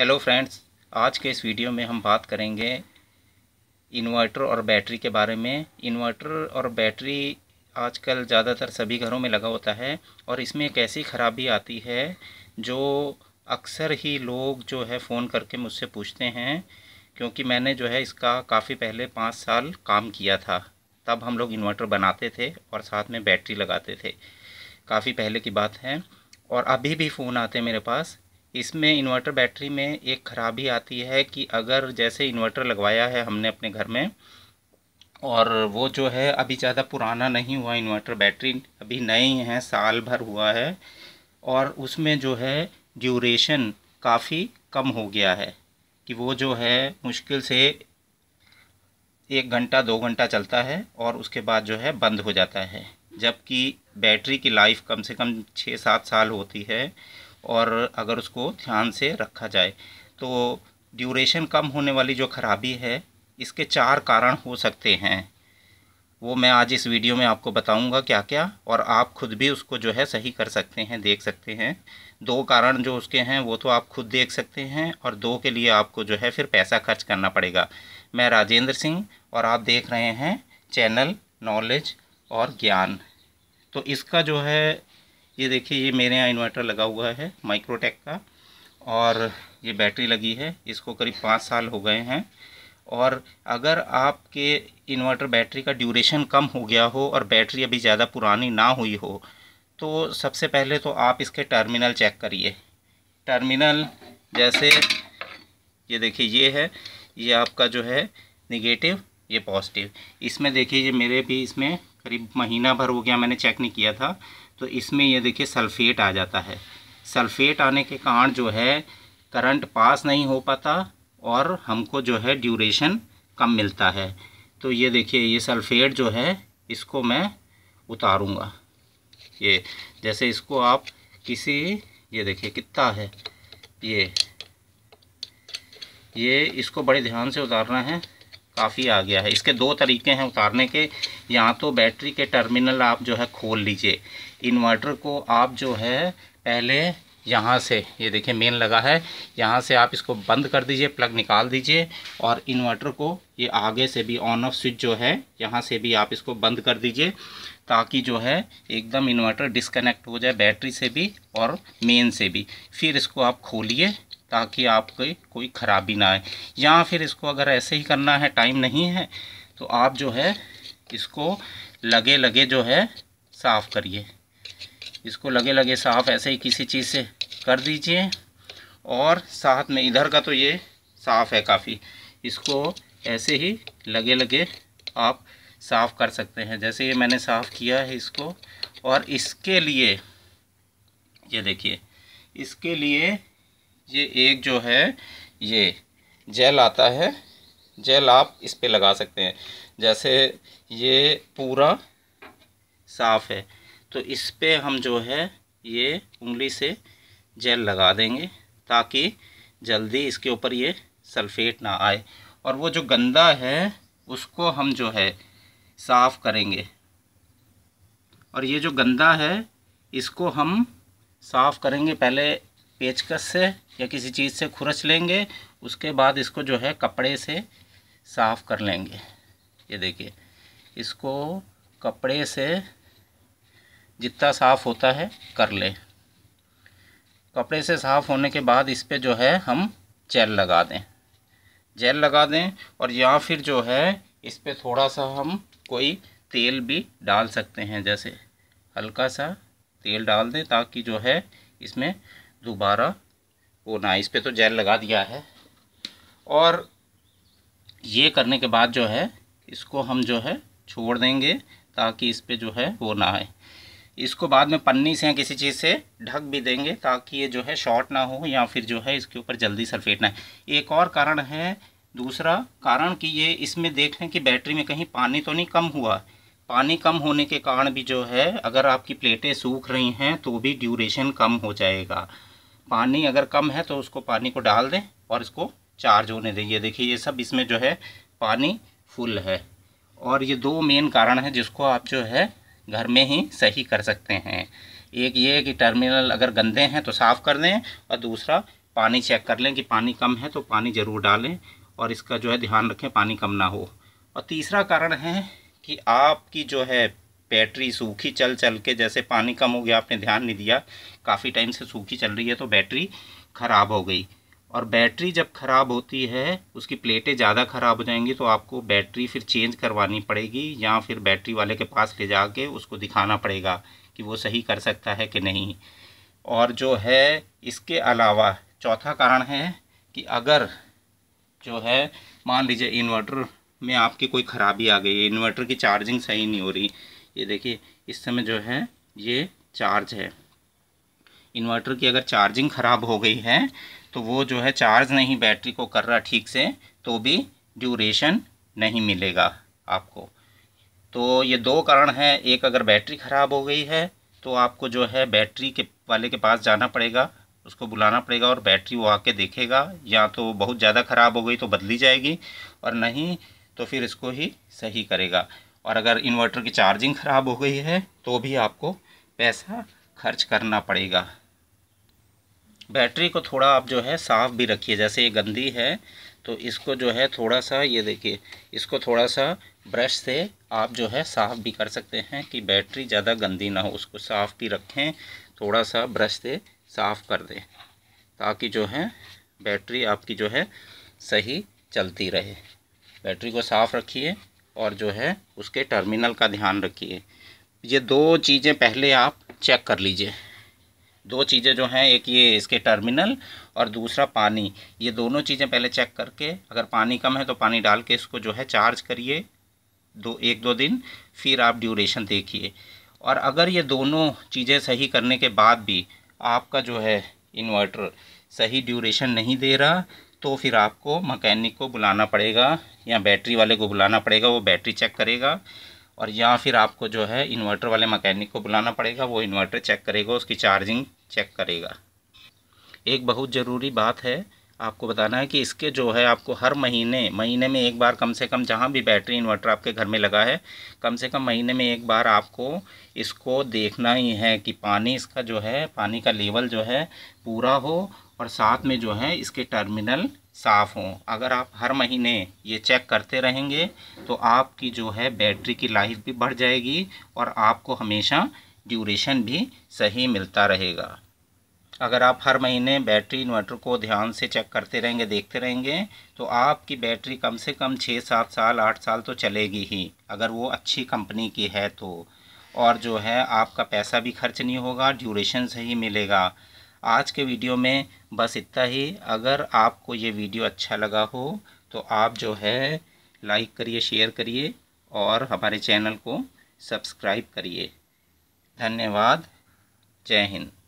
hello friends आज के इस वीडियो में हम बात करेंगे इन्वर्टर और बैटरी के बारे में इन्वर्टर और बैटरी आजकल ज़्यादातर सभी घरों में लगा होता है और इसमें एक ऐसी ख़राबी आती है जो अक्सर ही लोग जो है फ़ोन करके मुझसे पूछते हैं क्योंकि मैंने जो है इसका काफ़ी पहले पाँच साल काम किया था तब हम लोग इन्वर्टर बनाते थे और साथ में बैटरी लगाते थे काफ़ी पहले की बात है और अभी भी फ़ोन आते हैं मेरे पास इसमें इन्वर्टर बैटरी में एक ख़राबी आती है कि अगर जैसे इन्वर्टर लगवाया है हमने अपने घर में और वो जो है अभी ज़्यादा पुराना नहीं हुआ इन्वर्टर बैटरी अभी नए हैं साल भर हुआ है और उसमें जो है ड्यूरेशन काफ़ी कम हो गया है कि वो जो है मुश्किल से एक घंटा दो घंटा चलता है और उसके बाद जो है बंद हो जाता है जबकि बैटरी की लाइफ कम से कम छः सात साल होती है और अगर उसको ध्यान से रखा जाए तो ड्यूरेशन कम होने वाली जो खराबी है इसके चार कारण हो सकते हैं वो मैं आज इस वीडियो में आपको बताऊंगा क्या क्या और आप खुद भी उसको जो है सही कर सकते हैं देख सकते हैं दो कारण जो उसके हैं वो तो आप खुद देख सकते हैं और दो के लिए आपको जो है फिर पैसा खर्च करना पड़ेगा मैं राजेंद्र सिंह और आप देख रहे हैं चैनल नॉलेज और ज्ञान तो इसका जो है ये देखिए ये मेरे यहाँ इन्वर्टर लगा हुआ है माइक्रोटेक का और ये बैटरी लगी है इसको करीब पाँच साल हो गए हैं और अगर आपके इन्वर्टर बैटरी का ड्यूरेशन कम हो गया हो और बैटरी अभी ज़्यादा पुरानी ना हुई हो तो सबसे पहले तो आप इसके टर्मिनल चेक करिए टर्मिनल जैसे ये देखिए ये है ये आपका जो है निगेटिव ये पॉजिटिव इसमें देखिए ये मेरे भी इसमें करीब महीना भर हो गया मैंने चेक नहीं किया था तो इसमें ये देखिए सल्फेट आ जाता है सल्फेट आने के कारण जो है करंट पास नहीं हो पाता और हमको जो है ड्यूरेशन कम मिलता है तो ये देखिए ये सल्फेट जो है इसको मैं उतारूँगा ये जैसे इसको आप किसी ये देखिए कितना है ये ये इसको बड़े ध्यान से उतारना है काफ़ी आ गया है इसके दो तरीके हैं उतारने के या तो बैटरी के टर्मिनल आप जो है खोल लीजिए इन्वर्टर को आप जो है पहले यहाँ से ये देखिए मेन लगा है यहाँ से आप इसको बंद कर दीजिए प्लग निकाल दीजिए और इन्वर्टर को ये आगे से भी ऑन ऑफ स्विच जो है यहाँ से भी आप इसको बंद कर दीजिए ताकि जो है एकदम इन्वर्टर डिस्कनेक्ट हो जाए बैटरी से भी और मेन से भी फिर इसको आप खोलिए ताकि आपके कोई ख़राबी ना आए या फिर इसको अगर ऐसे ही करना है टाइम नहीं है तो आप जो है इसको लगे लगे जो है साफ़ करिए इसको लगे लगे साफ़ ऐसे ही किसी चीज़ से कर दीजिए और साथ में इधर का तो ये साफ़ है काफ़ी इसको ऐसे ही लगे लगे आप साफ़ कर सकते हैं जैसे ये मैंने साफ़ किया है इसको और इसके लिए ये देखिए इसके लिए ये एक जो है ये जेल आता है जेल आप इस पर लगा सकते हैं जैसे ये पूरा साफ़ है तो इस पर हम जो है ये उंगली से जेल लगा देंगे ताकि जल्दी इसके ऊपर ये सल्फेट ना आए और वो जो गंदा है उसको हम जो है साफ़ करेंगे और ये जो गंदा है इसको हम साफ़ करेंगे पहले पेचकस से या किसी चीज़ से खुरच लेंगे उसके बाद इसको जो है कपड़े से साफ़ कर लेंगे ये देखिए इसको कपड़े से जितना साफ़ होता है कर ले कपड़े से साफ़ होने के बाद इस पर जो है हम जेल लगा दें जेल लगा दें और या फिर जो है इस पर थोड़ा सा हम कोई तेल भी डाल सकते हैं जैसे हल्का सा तेल डाल दें ताकि जो है इसमें दोबारा वो ना इस पर तो जेल लगा दिया है और ये करने के बाद जो है इसको हम जो है छोड़ देंगे ताकि इस पर जो है वो ना आए इसको बाद में पन्नी से या किसी चीज़ से ढक भी देंगे ताकि ये जो है शॉर्ट ना हो या फिर जो है इसके ऊपर जल्दी सरफेट ना एक और कारण है दूसरा कारण कि ये इसमें देख लें कि बैटरी में कहीं पानी तो नहीं कम हुआ पानी कम होने के कारण भी जो है अगर आपकी प्लेटें सूख रही हैं तो भी ड्यूरेशन कम हो जाएगा पानी अगर कम है तो उसको पानी को डाल दें और इसको चार्ज होने देंगे देखिए ये सब इसमें जो है पानी फुल है और ये दो मेन कारण हैं जिसको आप जो है घर में ही सही कर सकते हैं एक ये कि टर्मिनल अगर गंदे हैं तो साफ़ कर दें और दूसरा पानी चेक कर लें कि पानी कम है तो पानी ज़रूर डालें और इसका जो है ध्यान रखें पानी कम ना हो और तीसरा कारण है कि आपकी जो है बैटरी सूखी चल चल के जैसे पानी कम हो गया आपने ध्यान नहीं दिया काफ़ी टाइम से सूखी चल रही है तो बैटरी ख़राब हो गई और बैटरी जब ख़राब होती है उसकी प्लेटें ज़्यादा ख़राब हो जाएंगी तो आपको बैटरी फिर चेंज करवानी पड़ेगी या फिर बैटरी वाले के पास ले जा के उसको दिखाना पड़ेगा कि वो सही कर सकता है कि नहीं और जो है इसके अलावा चौथा कारण है कि अगर जो है मान लीजिए इन्वर्टर में आपकी कोई ख़राबी आ गई है इन्वर्टर की चार्जिंग सही नहीं हो रही ये देखिए इस समय जो है ये चार्ज है इन्वर्टर की अगर चार्जिंग ख़राब हो गई है तो वो जो है चार्ज नहीं बैटरी को कर रहा ठीक से तो भी ड्यूरेशन नहीं मिलेगा आपको तो ये दो कारण हैं एक अगर बैटरी ख़राब हो गई है तो आपको जो है बैटरी के वाले के पास जाना पड़ेगा उसको बुलाना पड़ेगा और बैटरी वो आके देखेगा या तो बहुत ज़्यादा ख़राब हो गई तो बदली जाएगी और नहीं तो फिर इसको ही सही करेगा और अगर इन्वर्टर की चार्जिंग ख़राब हो गई है तो भी आपको पैसा खर्च करना पड़ेगा बैटरी को थोड़ा आप जो है साफ़ भी रखिए जैसे ये गंदी है तो इसको जो है थोड़ा सा ये देखिए इसको थोड़ा सा ब्रश से आप जो है साफ़ भी कर सकते हैं कि बैटरी ज़्यादा गंदी ना हो उसको साफ़ भी रखें थोड़ा सा ब्रश से साफ़ कर दें ताकि जो है बैटरी आपकी जो है सही चलती रहे बैटरी को साफ़ रखिए और जो है उसके टर्मिनल का ध्यान रखिए ये दो चीज़ें पहले आप चेक कर लीजिए दो चीज़ें जो हैं एक ये इसके टर्मिनल और दूसरा पानी ये दोनों चीज़ें पहले चेक करके अगर पानी कम है तो पानी डाल के इसको जो है चार्ज करिए दो एक दो दिन फिर आप ड्यूरेशन देखिए और अगर ये दोनों चीज़ें सही करने के बाद भी आपका जो है इन्वर्टर सही ड्यूरेशन नहीं दे रहा तो फिर आपको मकैनिक को बुलाना पड़ेगा या बैटरी वाले को बुलाना पड़ेगा वो बैटरी चेक करेगा और या फिर आपको जो है इन्वर्टर वाले मकैनिक को बुलाना पड़ेगा वो इन्वर्टर चेक करेगा उसकी चार्जिंग चेक करेगा एक बहुत ज़रूरी बात है आपको बताना है कि इसके जो है आपको हर महीने महीने में एक बार कम से कम जहाँ भी बैटरी इन्वर्टर आपके घर में लगा है कम से कम महीने में एक बार आपको इसको देखना ही है कि पानी इसका जो है पानी का लेवल जो है पूरा हो और साथ में जो है इसके टर्मिनल साफ़ हों अगर आप हर महीने ये चेक करते रहेंगे तो आपकी जो है बैटरी की लाइफ भी बढ़ जाएगी और आपको हमेशा ड्यूरेशन भी सही मिलता रहेगा अगर आप हर महीने बैटरी इन्वर्टर को ध्यान से चेक करते रहेंगे देखते रहेंगे तो आपकी बैटरी कम से कम छः सात साल आठ साल तो चलेगी ही अगर वो अच्छी कंपनी की है तो और जो है आपका पैसा भी खर्च नहीं होगा ड्यूरेशन सही मिलेगा आज के वीडियो में बस इतना ही अगर आपको ये वीडियो अच्छा लगा हो तो आप जो है लाइक करिए शेयर करिए और हमारे चैनल को सब्सक्राइब करिए धन्यवाद जय हिंद